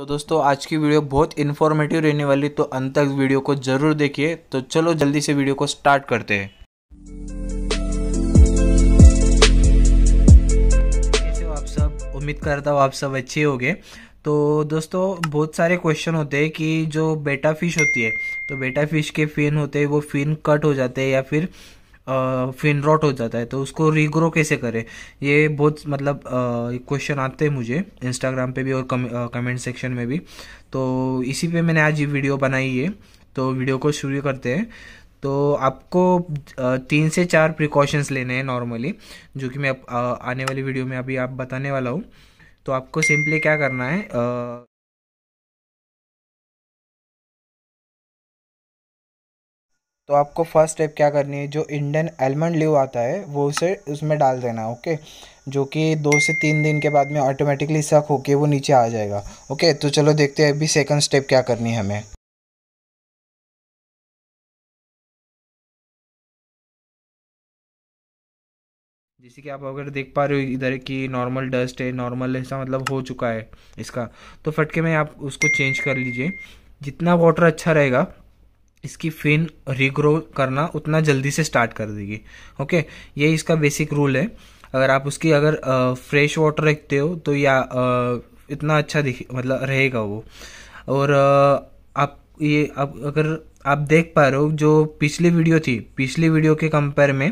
तो दोस्तों आज की वीडियो बहुत इन्फॉर्मेटिव रहने वाली तो अंत तक वीडियो को ज़रूर देखिए तो चलो जल्दी से वीडियो को स्टार्ट करते हैं आप सब उम्मीद करता हूँ आप सब अच्छे होंगे तो दोस्तों बहुत सारे क्वेश्चन होते हैं कि जो बेटा फिश होती है तो बेटा फिश के फिन होते हैं वो फिन कट हो जाते हैं या फिर फिन रॉट हो जाता है तो उसको रीग्रो कैसे करें ये बहुत मतलब क्वेश्चन आते हैं मुझे इंस्टाग्राम पे भी और कम, कमेंट सेक्शन में भी तो इसी पे मैंने आज ये वीडियो बनाई है तो वीडियो को शुरू करते हैं तो आपको तीन से चार प्रिकॉशंस लेने हैं नॉर्मली जो कि मैं आने वाली वीडियो में अभी आप बताने वाला हूँ तो आपको सिंपली क्या करना है तो आपको फर्स्ट स्टेप क्या करनी है जो इंडियन एलमंड लिव आता है वो उसे उसमें डाल देना ओके जो कि दो से तीन दिन के बाद में ऑटोमेटिकली सक होके वो नीचे आ जाएगा ओके तो चलो देखते हैं अभी सेकंड स्टेप क्या करनी है हमें जैसे कि आप अगर देख पा रहे हो इधर कि नॉर्मल डस्ट है नॉर्मल ऐसा मतलब हो चुका है इसका तो फटके में आप उसको चेंज कर लीजिए जितना वाटर अच्छा रहेगा इसकी फिन रिग्रो करना उतना जल्दी से स्टार्ट कर देगी ओके ये इसका बेसिक रूल है अगर आप उसकी अगर फ्रेश वाटर रखते हो तो या आ, इतना अच्छा दिखे मतलब रहेगा वो और आ, आप ये आप अगर आप देख पा रहे हो जो पिछली वीडियो थी पिछली वीडियो के कंपेयर में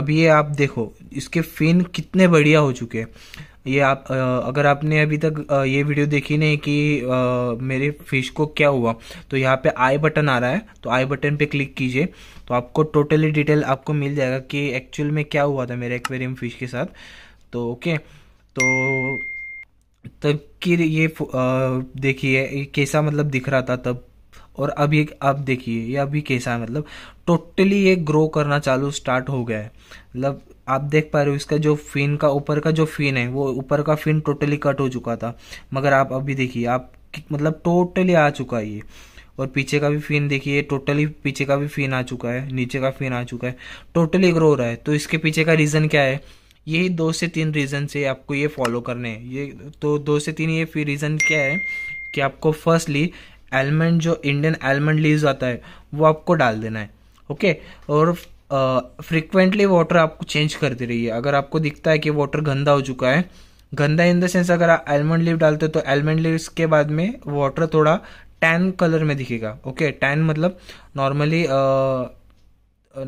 अभी ये आप देखो इसके फिन कितने बढ़िया हो चुके हैं ये आप अगर आपने अभी तक ये वीडियो देखी नहीं कि मेरे फिश को क्या हुआ तो यहाँ पे आई बटन आ रहा है तो आई बटन पे क्लिक कीजिए तो आपको टोटली डिटेल आपको मिल जाएगा कि एक्चुअल में क्या हुआ था मेरे एक्वेरियम फिश के साथ तो ओके तो तब की ये देखिए कैसा मतलब दिख रहा था तब और अभी आप अब देखिए ये अभी कैसा है मतलब टोटली ये ग्रो करना चालू स्टार्ट हो गया है मतलब आप देख पा रहे हो इसका जो फिन का ऊपर का जो फिन है वो ऊपर का फिन टोटली कट हो चुका था मगर आप अभी देखिए आप मतलब टोटली आ चुका है ये और पीछे का भी फिन देखिए टोटली पीछे का भी फिन आ चुका है नीचे का फिन आ चुका है टोटली ग्रो हो रहा है तो इसके पीछे का रीज़न क्या है यही दो से तीन रीज़न से आपको ये फॉलो करने हैं ये तो दो से तीन ये रीज़न क्या है कि आपको फर्स्टली एलमंड जो इंडियन एलमंड लीव आता है वो आपको डाल देना है ओके और फ्रिक्वेंटली वाटर आपको चेंज करते रहिए अगर आपको दिखता है कि वाटर गंदा हो चुका है गंदा इन द सेंस अगर एलमंड लीव डालते हो तो एलमंड लीव्स के बाद में वाटर थोड़ा टैन कलर में दिखेगा ओके टैन मतलब नॉर्मली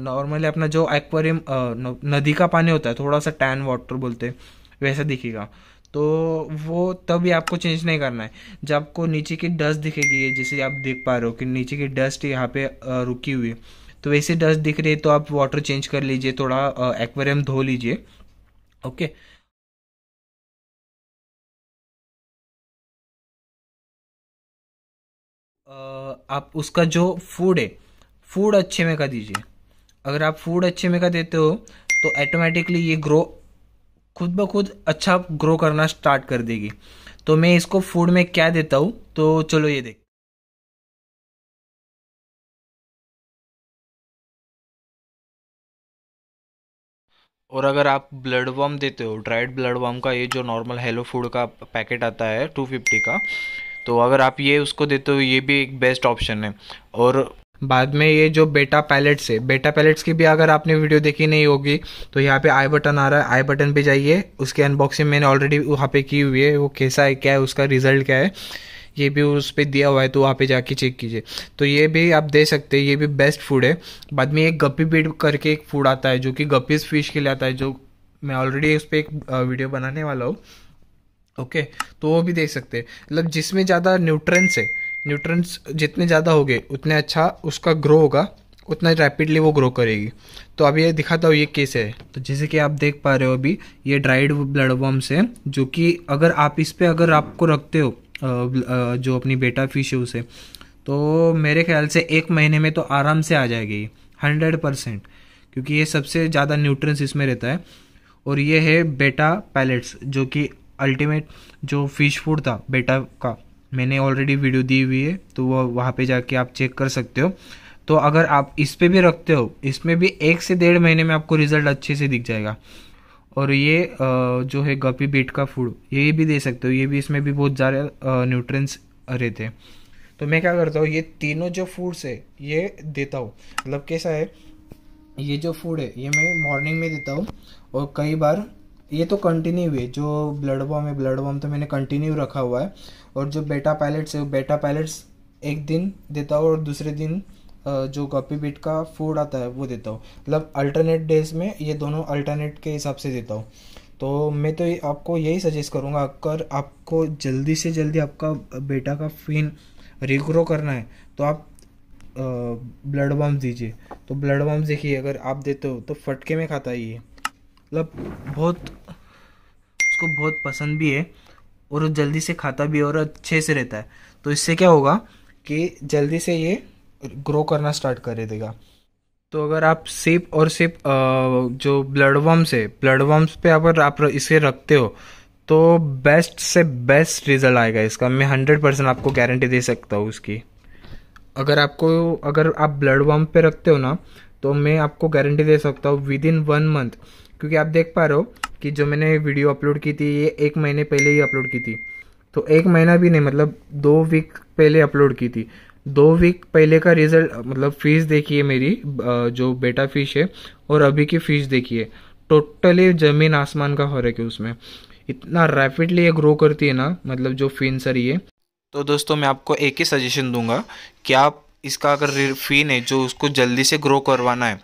नॉर्मली अपना जो एक्वेरियम नदी का पानी होता है थोड़ा सा टैन वाटर बोलते हैं वैसा दिखेगा तो वो तभी आपको चेंज नहीं करना है जब आपको नीचे की डस्ट दिखेगी जैसे आप देख पा रहे हो कि नीचे की डस्ट यहाँ पे रुकी हुई है तो वैसे डस्ट दिख रही है तो आप वाटर चेंज कर लीजिए थोड़ा एक्वेरियम धो लीजिए ओके आप उसका जो फूड है फूड अच्छे में का दीजिए अगर आप फूड अच्छे में का देते हो तो ऑटोमेटिकली ये ग्रो खुद ब खुद अच्छा ग्रो करना स्टार्ट कर देगी तो मैं इसको फूड में क्या देता हूँ तो चलो ये देख और अगर आप ब्लड वॉर्म देते हो ड्राइड ब्लड वॉर्म का ये जो नॉर्मल हेलो फूड का पैकेट आता है टू फिफ्टी का तो अगर आप ये उसको देते हो ये भी एक बेस्ट ऑप्शन है और बाद में ये जो बेटा पैलेट्स है बेटा पैलेट्स की भी अगर आपने वीडियो देखी नहीं होगी तो यहाँ पे आई बटन आ रहा है आई बटन पे जाइए उसकी अनबॉक्सिंग मैंने ऑलरेडी वहाँ पे की हुई है वो कैसा है क्या है उसका रिजल्ट क्या है ये भी उस पर दिया हुआ है तो वहाँ पे जाके चेक कीजिए तो ये भी आप दे सकते हैं ये भी बेस्ट फूड है बाद में एक गप्पी बीट करके एक फूड आता है जो कि गप्पीज फिश के लिए आता है जो मैं ऑलरेडी उस पर एक वीडियो बनाने वाला हूँ ओके तो वो भी देख सकते हैं मतलब जिसमें ज़्यादा न्यूट्रंस है न्यूट्रंस जितने ज़्यादा हो गए उतने अच्छा उसका ग्रो होगा उतना रैपिडली वो ग्रो करेगी तो अभी ये दिखाता हूँ ये केस है तो जैसे कि आप देख पा रहे हो अभी ये ड्राइड ब्लड वम्स है जो कि अगर आप इस पर अगर आपको रखते हो जो अपनी बेटा फिश है उसे तो मेरे ख्याल से एक महीने में तो आराम से आ जाएगी हंड्रेड परसेंट क्योंकि ये सबसे ज़्यादा न्यूट्रंस इसमें रहता है और ये है बेटा पैलेट्स जो कि अल्टीमेट जो फिश फूड था बेटा का मैंने ऑलरेडी वीडियो दी हुई है तो वो वहाँ पे जाके आप चेक कर सकते हो तो अगर आप इस पर भी रखते हो इसमें भी एक से डेढ़ महीने में आपको रिजल्ट अच्छे से दिख जाएगा और ये जो है गपी बीट का फूड ये भी दे सकते हो ये भी इसमें भी बहुत ज़्यादा न्यूट्रंस रहते हैं तो मैं क्या करता हूँ ये तीनों जो फूड्स है ये देता हूँ मतलब कैसा है ये जो फूड है ये मैं मॉर्निंग में देता हूँ और कई बार ये तो कंटिन्यू है जो ब्लड बॉम है ब्लड बॉम तो मैंने कंटिन्यू रखा हुआ है और जो बेटा पैलेट्स है बेटा पैलेट्स एक दिन देता हूँ और दूसरे दिन जो कॉपी बिट का फूड आता है वो देता हूँ मतलब अल्टरनेट डेज में ये दोनों अल्टरनेट के हिसाब से देता हूँ तो मैं तो आपको यही सजेस्ट करूँगा अगर आपको जल्दी से जल्दी आपका बेटा का फिन रिग्रो करना है तो आप ब्लड बम्स दीजिए तो ब्लड बम्स देखिए अगर आप देते हो तो फटके में खाता है ये मतलब बहुत उसको बहुत पसंद भी है और जल्दी से खाता भी है और अच्छे से रहता है तो इससे क्या होगा कि जल्दी से ये ग्रो करना स्टार्ट कर देगा तो अगर आप सिर्फ और सिर्फ जो ब्लड वम्स है ब्लड वम्स पे अगर आप इसे रखते हो तो बेस्ट से बेस्ट रिजल्ट आएगा इसका मैं हंड्रेड परसेंट आपको गारंटी दे सकता हूँ उसकी अगर आपको अगर आप ब्लड वम्प पे रखते हो ना तो मैं आपको गारंटी दे सकता हूँ विद इन वन मंथ क्योंकि आप देख पा रहे हो कि जो मैंने वीडियो अपलोड की थी ये एक महीने पहले ही अपलोड की थी तो एक महीना भी नहीं मतलब दो वीक पहले अपलोड की थी दो वीक पहले का रिजल्ट मतलब फीस देखिए मेरी जो बेटा फीस है और अभी की फीस देखिए टोटली ज़मीन आसमान का फर्क है उसमें इतना रैपिडली ये ग्रो करती है ना मतलब जो फीन सर ये तो दोस्तों मैं आपको एक ही सजेशन दूंगा कि आप इसका अगर फिन है जो उसको जल्दी से ग्रो करवाना है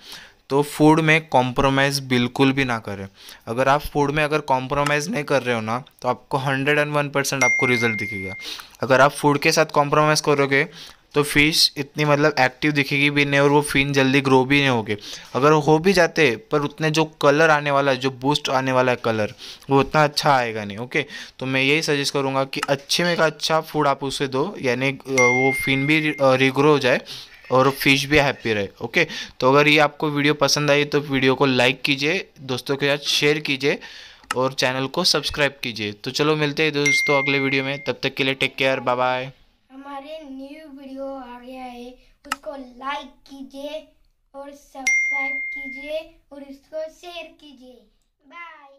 तो फूड में कॉम्प्रोमाइज़ बिल्कुल भी ना करें अगर आप फूड में अगर कॉम्प्रोमाइज़ नहीं कर रहे हो ना तो आपको हंड्रेड एंड वन परसेंट आपको रिजल्ट दिखेगा अगर आप फूड के साथ कॉम्प्रोमाइज़ करोगे तो फिश इतनी मतलब एक्टिव दिखेगी भी नहीं और वो फिन जल्दी ग्रो भी नहीं होगी अगर हो भी जाते पर उतने जो कलर आने वाला है जो बूस्ट आने वाला है कलर वो उतना अच्छा आएगा नहीं ओके तो मैं यही सजेस्ट करूँगा कि अच्छे में का अच्छा फूड आप उसे दो यानी वो फिन भी रिग्रो हो जाए और फिश भी हैप्पी रहे ओके तो अगर ये आपको वीडियो पसंद आई तो वीडियो को लाइक कीजिए दोस्तों के साथ शेयर कीजिए और चैनल को सब्सक्राइब कीजिए तो चलो मिलते हैं दोस्तों अगले वीडियो में तब तक के लिए टेक केयर बाय बाय हमारे न्यू वीडियो आ गया है उसको लाइक कीजिए और सब्सक्राइब कीजिए और इसको शेयर कीजिए बाय